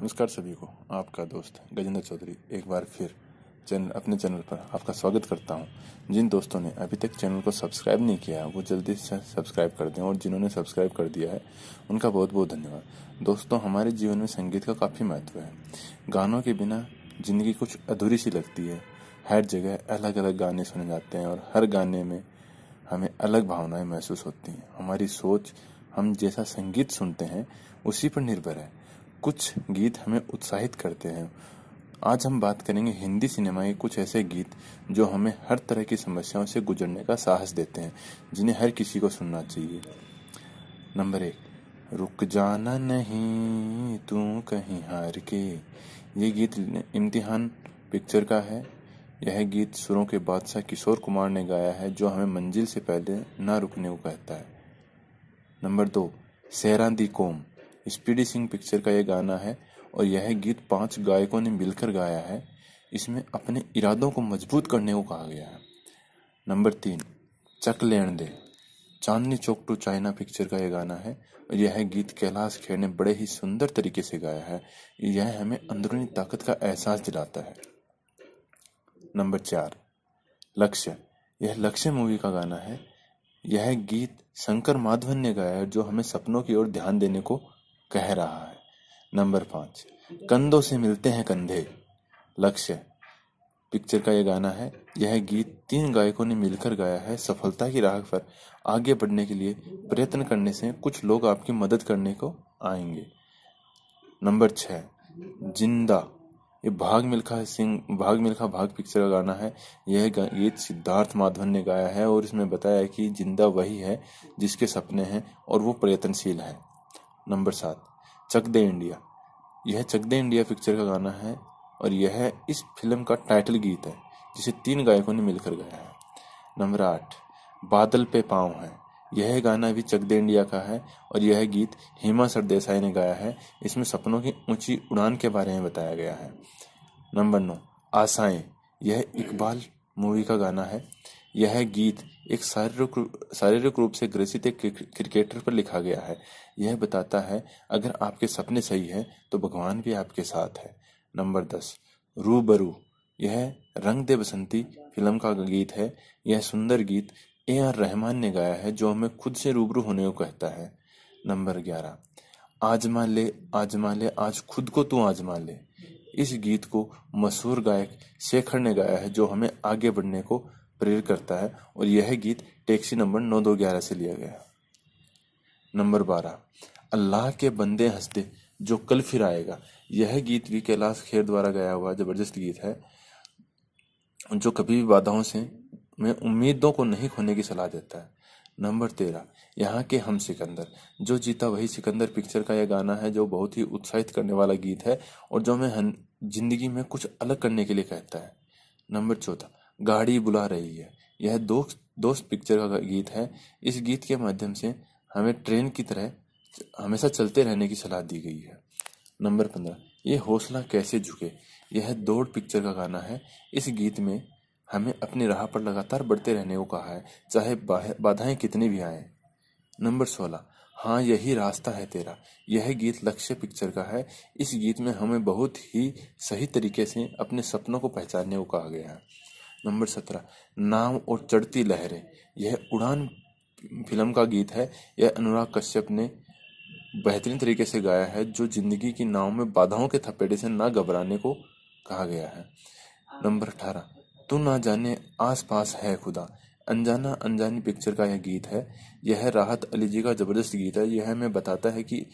नमस्कार सभी को आपका दोस्त गजेंद्र चौधरी एक बार फिर चैनल अपने चैनल पर आपका स्वागत करता हूं जिन दोस्तों ने अभी तक चैनल को सब्सक्राइब नहीं किया वो जल्दी से सब्सक्राइब कर दें और जिन्होंने सब्सक्राइब कर दिया है उनका बहुत बहुत धन्यवाद दोस्तों हमारे जीवन में संगीत का काफ़ी महत्व है गानों के बिना ज़िंदगी कुछ अधूरी सी लगती है हर जगह अलग अलग गाने सुने जाते हैं और हर गाने में हमें अलग भावनाएं महसूस होती हैं हमारी सोच हम जैसा संगीत सुनते हैं उसी पर निर्भर है कुछ गीत हमें उत्साहित करते हैं आज हम बात करेंगे हिंदी सिनेमा के कुछ ऐसे गीत जो हमें हर तरह की समस्याओं से गुजरने का साहस देते हैं जिन्हें हर किसी को सुनना चाहिए नंबर एक रुक जाना नहीं तू कहीं हार के ये गीत इम्तिहान पिक्चर का है यह गीत सुरों के बादशाह किशोर कुमार ने गाया है जो हमें मंजिल से पहले ना रुकने को कहता है नंबर दो सहरा दी कोम स्पीडी सिंह पिक्चर का यह गाना है और यह गीत पांच गायकों ने मिलकर गाया है इसमें अपने इरादों को मजबूत करने को कहा गया है नंबर तीन चक लेन दे चांदनी चौक टू चाइना पिक्चर का यह गाना है और यह गीत कैलाश खेर ने बड़े ही सुंदर तरीके से गाया है यह हमें अंदरूनी ताकत का एहसास दिलाता है नंबर चार लक्ष्य यह लक्ष्य मूवी का गाना है यह गीत शंकर माधवन ने गाया है जो हमें सपनों की ओर ध्यान देने को कह रहा है नंबर पांच कंधों से मिलते हैं कंधे लक्ष्य पिक्चर का यह गाना है यह गीत तीन गायकों ने मिलकर गाया है सफलता की राह पर आगे बढ़ने के लिए प्रयत्न करने से कुछ लोग आपकी मदद करने को आएंगे नंबर छह जिंदा ये भाग मिल्खा सिंह भाग मिल्खा भाग पिक्चर का गाना है यह गीत सिद्धार्थ माधवन ने गाया है और इसमें बताया है कि जिंदा वही है जिसके सपने हैं और वो प्रयत्नशील है नंबर सात चक दे इंडिया यह चक दे इंडिया पिक्चर का गाना है और यह इस फिल्म का टाइटल गीत है जिसे तीन गायकों ने मिलकर गाया है नंबर आठ बादल पे पाँव है यह गाना भी चक दे इंडिया का है और यह गीत हेमा सरदेसाई ने गाया है इसमें सपनों की ऊंची उड़ान के बारे में बताया गया है नंबर नौ आशाएं यह इकबाल मूवी का गाना है यह गीत एक शारीरिक शारीरिक रूप से ग्रसित एक क्रिकेटर पर लिखा गया है यह बताता है अगर आपके सपने सही हैं तो भगवान भी आपके साथ है नंबर दस रूबरू यह रंग दे बसंती फिल्म का गीत है यह सुंदर गीत ए आर रहमान ने गाया है जो हमें खुद से रूबरू होने को कहता है नंबर ग्यारह आजमा ले आजमा ले आज खुद को तू आजमा ले इस गीत को मशहूर गायक शेखर ने गाया है जो हमें आगे बढ़ने को प्रेरित करता है और यह गीत टैक्सी नंबर नौ दो ग्यारह से लिया गया नंबर बारह अल्लाह के बंदे हंसते जो कल फिर आएगा यह गीत भी कैलाश खेर द्वारा गाया हुआ जबरदस्त गीत है जो कभी भी बाधाओं से मैं उम्मीदों को नहीं खोने की सलाह देता है नंबर तेरह यहाँ के हम सिकंदर जो जीता वही सिकंदर पिक्चर का यह गाना है जो बहुत ही उत्साहित करने वाला गीत है और जो हमें जिंदगी में कुछ अलग करने के लिए कहता है नंबर चौथा गाड़ी बुला रही है यह दोस्त दोस्त पिक्चर का गीत है इस गीत के माध्यम से हमें ट्रेन की तरह हमेशा चलते रहने की सलाह दी गई है नंबर पंद्रह ये हौसला कैसे झुके यह दौड़ पिक्चर का गाना है इस गीत में हमें अपनी राह पर लगातार बढ़ते रहने को कहा है चाहे बाधाएं कितनी भी आए नंबर सोलह हाँ यही रास्ता है तेरा यह गीत लक्ष्य पिक्चर का है इस गीत में हमें बहुत ही सही तरीके से अपने सपनों को पहचानने को कहा गया है नंबर सत्रह नाव और चढ़ती लहरें यह उड़ान फिल्म का गीत है यह अनुराग कश्यप ने बेहतरीन तरीके से गाया है जो जिंदगी की नाव में बाधाओं के थपेड़े से ना घबराने को कहा गया है नंबर अठारह तू ना जाने आस पास है खुदा अनजाना अनजानी पिक्चर का यह गीत है यह राहत अली जी का ज़बरदस्त गीत है यह हमें बताता है कि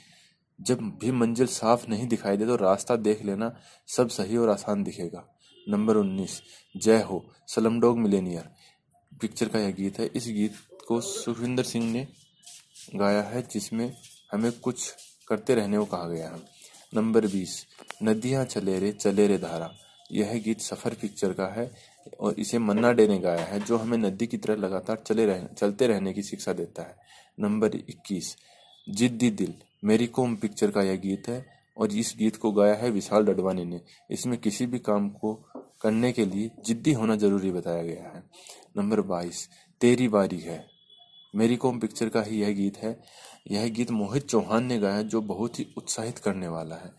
जब भी मंजिल साफ नहीं दिखाई दे तो रास्ता देख लेना सब सही और आसान दिखेगा नंबर उन्नीस जय हो सलमडोग मिलेनियर पिक्चर का यह गीत है इस गीत को सुखविंदर सिंह ने गाया है जिसमें हमें कुछ करते रहने को कहा गया है नंबर बीस नदियाँ चले रे चले रे धारा यह गीत सफ़र पिक्चर का है और इसे मन्ना डे ने गाया है जो हमें नदी की तरह लगातार चले रह चलते रहने की शिक्षा देता है नंबर इक्कीस जिद्दी दिल मेरी कोम पिक्चर का यह गीत है और इस गीत को गाया है विशाल डडवानी ने इसमें किसी भी काम को करने के लिए जिद्दी होना जरूरी बताया गया है नंबर बाईस तेरी बारी है मेरी कॉम पिक्चर का ही यह गीत है यह गीत मोहित चौहान ने गाया जो बहुत ही उत्साहित करने वाला है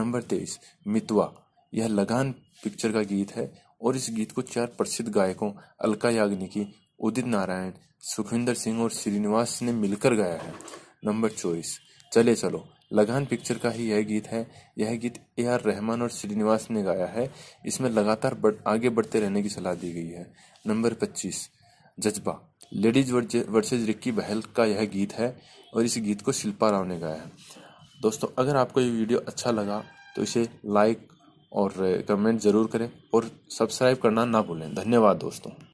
नंबर तेईस मितवा यह लगान पिक्चर का गीत है और इस गीत को चार प्रसिद्ध गायकों अलका याग्निकी उदित नारायण सुखविंदर सिंह और श्रीनिवास ने मिलकर गाया है नंबर चौबीस चले चलो लगान पिक्चर का ही यह गीत है यह गीत ए आर रहमान और श्रीनिवास ने गाया है इसमें लगातार बढ़, आगे बढ़ते रहने की सलाह दी गई है नंबर पच्चीस जज्बा लेडीज वर्सेज रिक्की बहल का यह गीत है और इस गीत को शिल्पा राव ने गाया है दोस्तों अगर आपको ये वीडियो अच्छा लगा तो इसे लाइक और कमेंट ज़रूर करें और सब्सक्राइब करना ना भूलें धन्यवाद दोस्तों